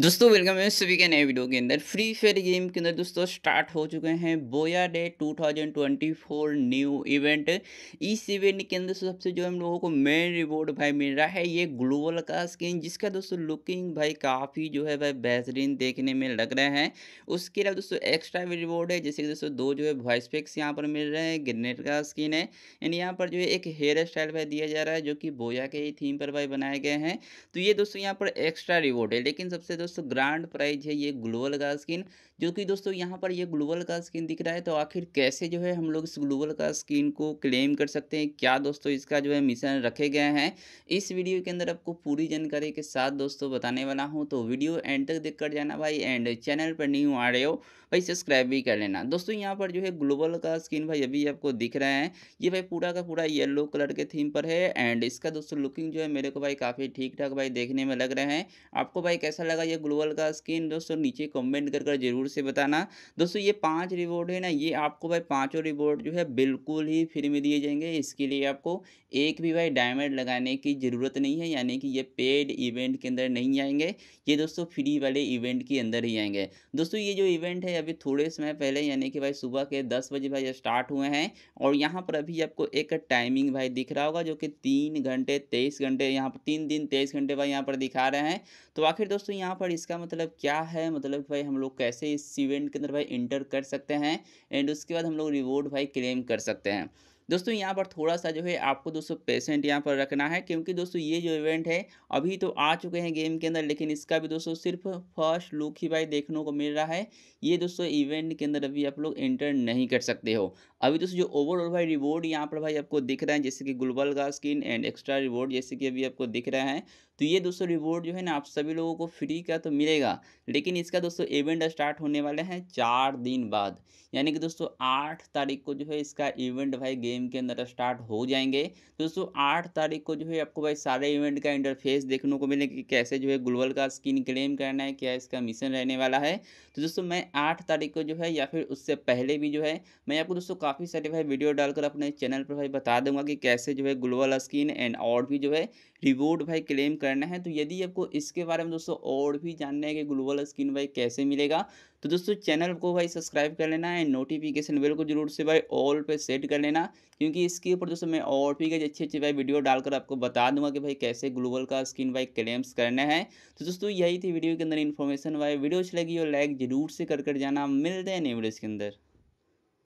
दोस्तों वेलकम है सभी के नए वीडियो के अंदर फ्री फायर गेम के अंदर दोस्तों स्टार्ट हो चुके हैं बोया डे 2024 न्यू इवेंट इस इवेंट के अंदर सबसे जो हम लोगों को मेन रिवॉर्ड भाई मिल रहा है ये ग्लोबल का स्किन जिसका दोस्तों लुकिंग भाई काफ़ी जो है भाई बेहतरीन देखने में लग रहे हैं उसके अलावा दोस्तों एक्स्ट्रा भी रिवॉर्ड है जैसे कि दोस्तों दो जो है वॉइस पैक्स यहाँ पर मिल रहे हैं ग्रेनेट का स्किन है एंड यहाँ पर जो है एक हेयर स्टाइल भाई दिया जा रहा है जो कि बोया के ही थीम पर भाई बनाए गए हैं तो ये दोस्तों यहाँ पर एक्स्ट्रा रिवॉर्ड है लेकिन सबसे दोस्तों ग्रांड प्राइज है ये ग्लोबल का स्किन जो कि दोस्तों यहाँ पर ये ग्लोबल का स्किन दिख रहा है तो आखिर कैसे जो है हम लोग इस ग्लोबल का स्किन को क्लेम कर सकते हैं क्या दोस्तों इसका जो है मिशन रखे गए हैं इस वीडियो के अंदर आपको पूरी जानकारी के साथ दोस्तों बताने वाला हूँ तो वीडियो एंड तक देख कर जाना भाई एंड चैनल पर न्यू आ रहे हो भाई सब्सक्राइब भी कर लेना दोस्तों यहाँ पर जो है ग्लोबल का स्किन भाई अभी आपको दिख रहा है ये भाई पूरा का पूरा येलो कलर के थीम पर है एंड इसका दोस्तों लुकिंग जो है मेरे को भाई काफ़ी ठीक ठाक भाई देखने में लग रहे हैं आपको भाई कैसा लगा या ग्लोबल का स्किन दोस्तों नीचे कमेंट कर कर जरूर से बताना दोस्तों ये पांच रिवॉर्ड है ना ये आपको भाई पांचों रिवॉर्ड जो है बिल्कुल ही फ्री में दिए जाएंगे इसके लिए आपको एक भी भाई डायमंड लगाने की ज़रूरत नहीं है यानी कि ये पेड इवेंट के अंदर नहीं आएंगे ये दोस्तों फ्री वाले इवेंट के अंदर ही आएंगे दोस्तों ये जो इवेंट है अभी थोड़े समय पहले यानी कि भाई सुबह के दस बजे भाई स्टार्ट हुए हैं और यहाँ पर अभी आपको एक टाइमिंग भाई दिख रहा होगा जो कि तीन घंटे तेईस घंटे यहाँ पर तीन दिन तेईस घंटे भाई यहाँ पर दिखा रहे हैं तो आखिर दोस्तों यहाँ पर इसका मतलब क्या है मतलब भाई हम लोग कैसे इस इवेंट के अंदर भाई इंटर कर सकते हैं एंड उसके बाद हम लोग रिवॉर्ड भाई क्लेम कर सकते हैं दोस्तों यहाँ पर थोड़ा सा जो है आपको दोस्तों पेशेंट यहाँ पर रखना है क्योंकि दोस्तों ये जो इवेंट है अभी तो आ चुके हैं गेम के अंदर लेकिन इसका भी दोस्तों सिर्फ फर्स्ट लुक ही भाई देखने को मिल रहा है ये दोस्तों इवेंट के अंदर अभी आप लोग एंटर नहीं कर सकते हो अभी दोस्तों जो ओवरऑल भाई रिवॉर्ड यहाँ पर भाई आपको दिख रहा है जैसे कि ग्लोबल का स्किन एंड एक्स्ट्रा रिवॉर्ड जैसे कि अभी आपको दिख रहा है तो ये दोस्तों रिवॉर्ड जो है ना आप सभी लोगों को फ्री का तो मिलेगा लेकिन इसका दोस्तों इवेंट स्टार्ट होने वाले हैं चार दिन बाद यानी कि दोस्तों आठ तारीख को जो है इसका इवेंट भाई गेम दिन के अंदर स्टार्ट हो जाएंगे तो दोस्तों आठ तारीख को जो है आपको भाई सारे इवेंट का इंटरफेस देखने को मिलेगा कि कैसे जो है ग्लोबल का स्किन क्लेम करना है क्या इसका मिशन रहने वाला है तो दोस्तों मैं आठ तारीख को जो है या फिर उससे पहले भी जो है मैं आपको दोस्तों काफ़ी सारे भाई वीडियो डालकर अपने चैनल पर भाई बता दूंगा कि कैसे जो है ग्लोबल स्किन एंड और भी जो है रिवॉर्ड भाई क्लेम करना है तो यदि आपको इसके बारे में दोस्तों और भी जानना है कि ग्लोबल स्किन भाई कैसे मिलेगा तो दोस्तों चैनल को भाई सब्सक्राइब कर लेना है नोटिफिकेशन बेल को जरूर से भाई ऑल पे सेट कर लेना क्योंकि इसके ऊपर दोस्तों मैं और भी कई अच्छी अच्छी भाई वीडियो डालकर आपको बता दूंगा कि भाई कैसे ग्लोबल का स्किन भाई क्लेम्स करना है तो दोस्तों यही थी वीडियो के अंदर इन्फॉर्मेशन भाई वीडियो अच्छी लगी और लाइक जरूर से कर कर जाना मिलते हैं नहीं वीडियो के अंदर